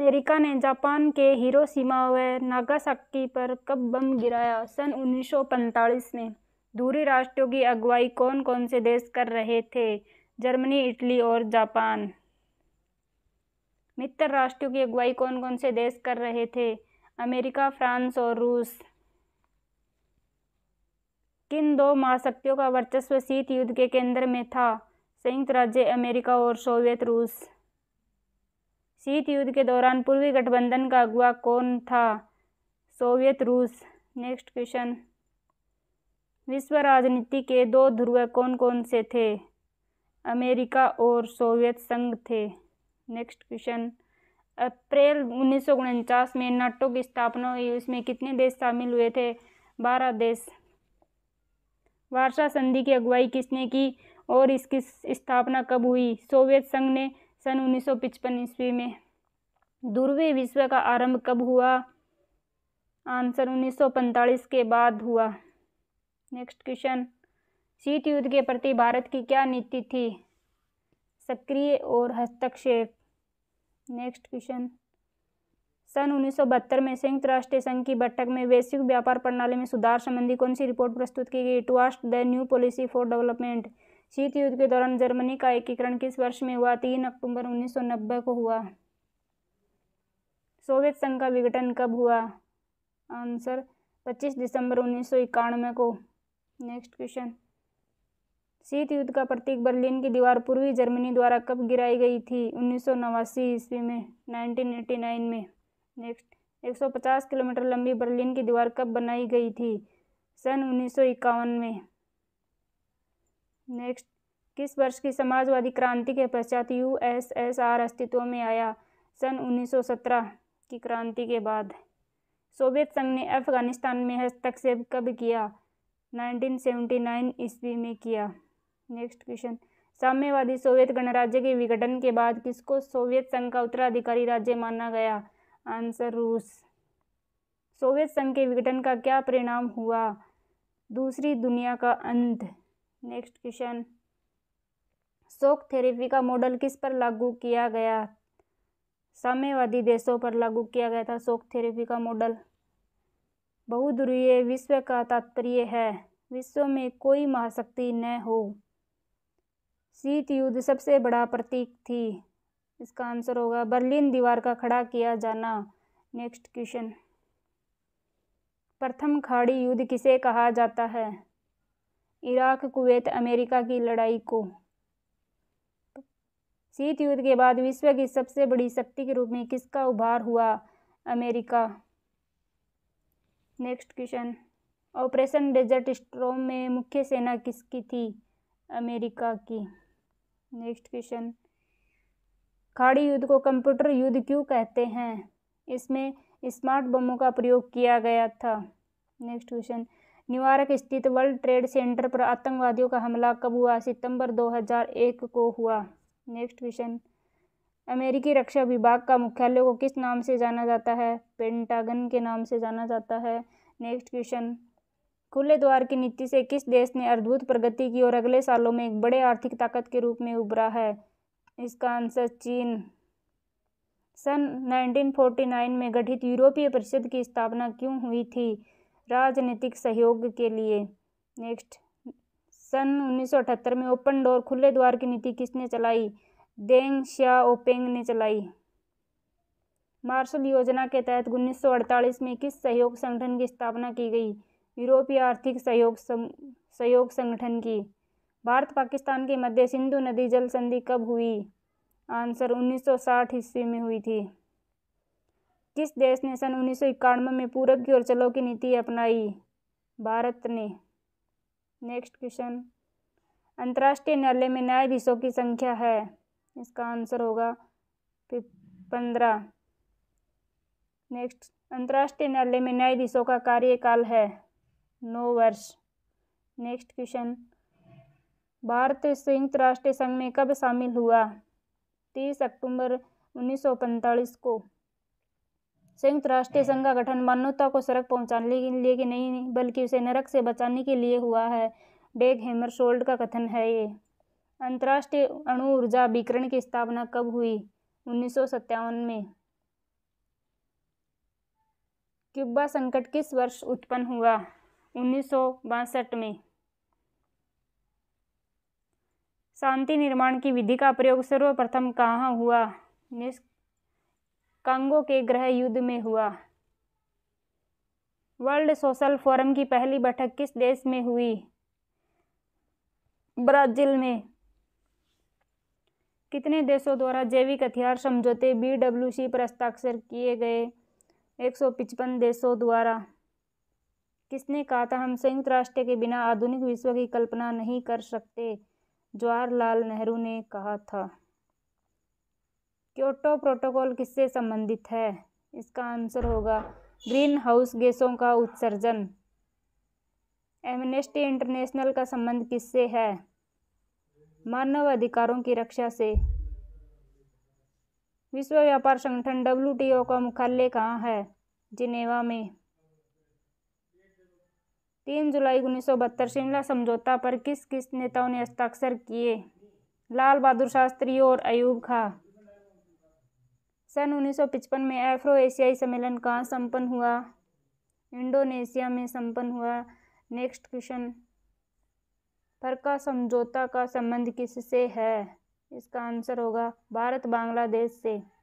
America ने Japan के Hiroshima व नागासाकी पर कब बम गिराया सन 1945 में दूरी राष्ट्रों की अगुवाई कौन कौन से देश कर रहे थे जर्मनी इटली और जापान मित्र राष्ट्रों की अगुवाई कौन कौन से देश कर रहे थे अमेरिका फ्रांस और रूस किन दो महाशक्तियों का वर्चस्व शीत युद्ध के केंद्र में था संयुक्त राज्य अमेरिका और सोवियत रूस शीत युद्ध के दौरान पूर्वी गठबंधन का अगुआ कौन था सोवियत रूस नेक्स्ट क्वेश्चन विश्व राजनीति के दो ध्रुव कौन कौन से थे अमेरिका और सोवियत संघ थे नेक्स्ट क्वेश्चन अप्रैल उन्नीस में नाटो की स्थापना हुई उसमें कितने देश शामिल हुए थे बारह देश वार्षा संधि की अगुवाई किसने की और इसकी स्थापना कब हुई सोवियत संघ ने सन उन्नीस सौ ईस्वी में दूरवी विश्व का आरंभ कब हुआ आंसर 1945 के बाद हुआ नेक्स्ट क्वेश्चन शीत युद्ध के प्रति भारत की क्या नीति थी सक्रिय और हस्तक्षेप नेक्स्ट क्वेश्चन सन 1972 में संयुक्त राष्ट्र संघ की बैठक में वैश्विक व्यापार प्रणाली में सुधार संबंधी कौन सी रिपोर्ट प्रस्तुत की गई to oust the new policy for development शीत युद्ध के दौरान जर्मनी का एकीकरण किस वर्ष में हुआ तीन अक्टूबर 1990 को हुआ सोवियत संघ का विघटन कब हुआ आंसर 25 दिसंबर उन्नीस को नेक्स्ट क्वेश्चन शीत युद्ध का प्रतीक बर्लिन की दीवार पूर्वी जर्मनी द्वारा कब गिराई गई थी उन्नीस ईस्वी में 1989 में नेक्स्ट 150 किलोमीटर लंबी बर्लिन की दीवार कब बनाई गई थी सन उन्नीस में नेक्स्ट किस वर्ष की समाजवादी क्रांति के पश्चात यूएसएसआर अस्तित्व में आया सन 1917 की क्रांति के बाद सोवियत संघ ने अफगानिस्तान में हस्तक्षेप कब किया 1979 ईस्वी में किया नेक्स्ट क्वेश्चन साम्यवादी सोवियत गणराज्य के विघटन के बाद किसको सोवियत संघ का उत्तराधिकारी राज्य माना गया आंसर रूस सोवियत संघ के विघटन का क्या परिणाम हुआ दूसरी दुनिया का अंत नेक्स्ट क्वेश्चन शोक थेरेपी का मॉडल किस पर लागू किया गया साम्यवादी देशों पर लागू किया गया था शोक थेरेपी का मॉडल बहुध्रुवीय विश्व का तात्पर्य है विश्व में कोई महाशक्ति न हो शीत युद्ध सबसे बड़ा प्रतीक थी इसका आंसर होगा बर्लिन दीवार का खड़ा किया जाना नेक्स्ट क्वेश्चन प्रथम खाड़ी युद्ध किसे कहा जाता है इराक कुवैत अमेरिका की लड़ाई को शीत युद्ध के बाद विश्व की सबसे बड़ी शक्ति के रूप में किसका उभार हुआ America next question operation desert storm में मुख्य सेना किसकी थी अमेरिका की नेक्स्ट क्वेश्चन खाड़ी युद्ध को कंप्यूटर युद्ध क्यों कहते हैं इसमें स्मार्ट बमों का प्रयोग किया गया था नेक्स्ट क्वेश्चन न्यूयॉर्क स्थित वर्ल्ड ट्रेड सेंटर पर आतंकवादियों का हमला कब हुआ सितंबर 2001 को हुआ नेक्स्ट क्वेश्चन अमेरिकी रक्षा विभाग का मुख्यालय को किस नाम से जाना जाता है पेंटागन के नाम से जाना जाता है नेक्स्ट क्वेश्चन खुले द्वार की नीति से किस देश ने अद्भुत प्रगति की और अगले सालों में एक बड़े आर्थिक ताकत के रूप में उभरा है इसका आंसर चीन सन 1949 में गठित यूरोपीय परिषद की स्थापना क्यों हुई थी राजनीतिक सहयोग के लिए नेक्स्ट सन 1978 में ओपन डोर खुले द्वार की नीति किसने चलाई देंग ओपेंग ने चलाई मार्शल योजना के तहत 1948 में किस सहयोग संगठन की स्थापना की गई यूरोपीय आर्थिक सहयोग सहयोग संगठन की भारत पाकिस्तान के मध्य सिंधु नदी जल संधि कब हुई आंसर 1960 ईस्वी में हुई थी किस देश ने सन उन्नीस में पूरब की ओर चलो की नीति अपनाई भारत ने नेक्स्ट क्वेश्चन अंतर्राष्ट्रीय न्यायालय में न्यायाधीशों की संख्या है इसका आंसर होगा पंद्रह नेक्स्ट अंतर्राष्ट्रीय न्यायालय में न्यायाधीशों का कार्यकाल है नौ वर्ष नेक्स्ट क्वेश्चन भारत संयुक्त राष्ट्र संघ में कब शामिल हुआ तीस अक्टूबर उन्नीस को संयुक्त राष्ट्रीय संघ का गठन मानवता को सड़क पहुंचाने के लिए कि नहीं बल्कि उसे नरक से बचाने के लिए हुआ है डेग हेमरशोल्ड का कथन है ये अंतर्राष्ट्रीय अणु ऊर्जा अभिकरण की स्थापना कब हुई उन्नीस में क्यूबा संकट किस वर्ष उत्पन्न हुआ उन्नीस में शांति निर्माण की विधि का प्रयोग सर्वप्रथम कहाँ हुआ निष्क कांगो के गृह युद्ध में हुआ वर्ल्ड सोशल फोरम की पहली बैठक किस देश में हुई ब्राज़ील में कितने देशों द्वारा जैविक हथियार समझौते बी पर हस्ताक्षर किए गए एक सौ देशों द्वारा किसने कहा था हम संयुक्त राष्ट्र के बिना आधुनिक विश्व की कल्पना नहीं कर सकते जवाहरलाल नेहरू ने कहा था क्योटो प्रोटोकॉल किससे संबंधित है इसका आंसर होगा ग्रीन हाउस गैसों का उत्सर्जन एमनेस्टी इंटरनेशनल का संबंध किससे है मानव अधिकारों की रक्षा से विश्व व्यापार संगठन डब्ल्यू का मुख्यालय कहाँ है जिनेवा में तीन जुलाई उन्नीस सौ बहत्तर शिमला समझौता पर किस किस नेताओं ने हस्ताक्षर किए लाल बहादुर शास्त्री और अयूब खां सन 1955 में एफ्रो एशियाई सम्मेलन कहाँ संपन्न हुआ इंडोनेशिया में संपन्न हुआ नेक्स्ट क्वेश्चन फरका समझौता का संबंध किससे है इसका आंसर होगा भारत बांग्लादेश से